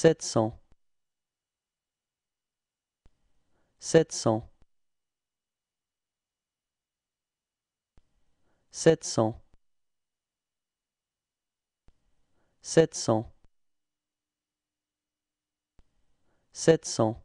sept cents sept cents sept cents sept cents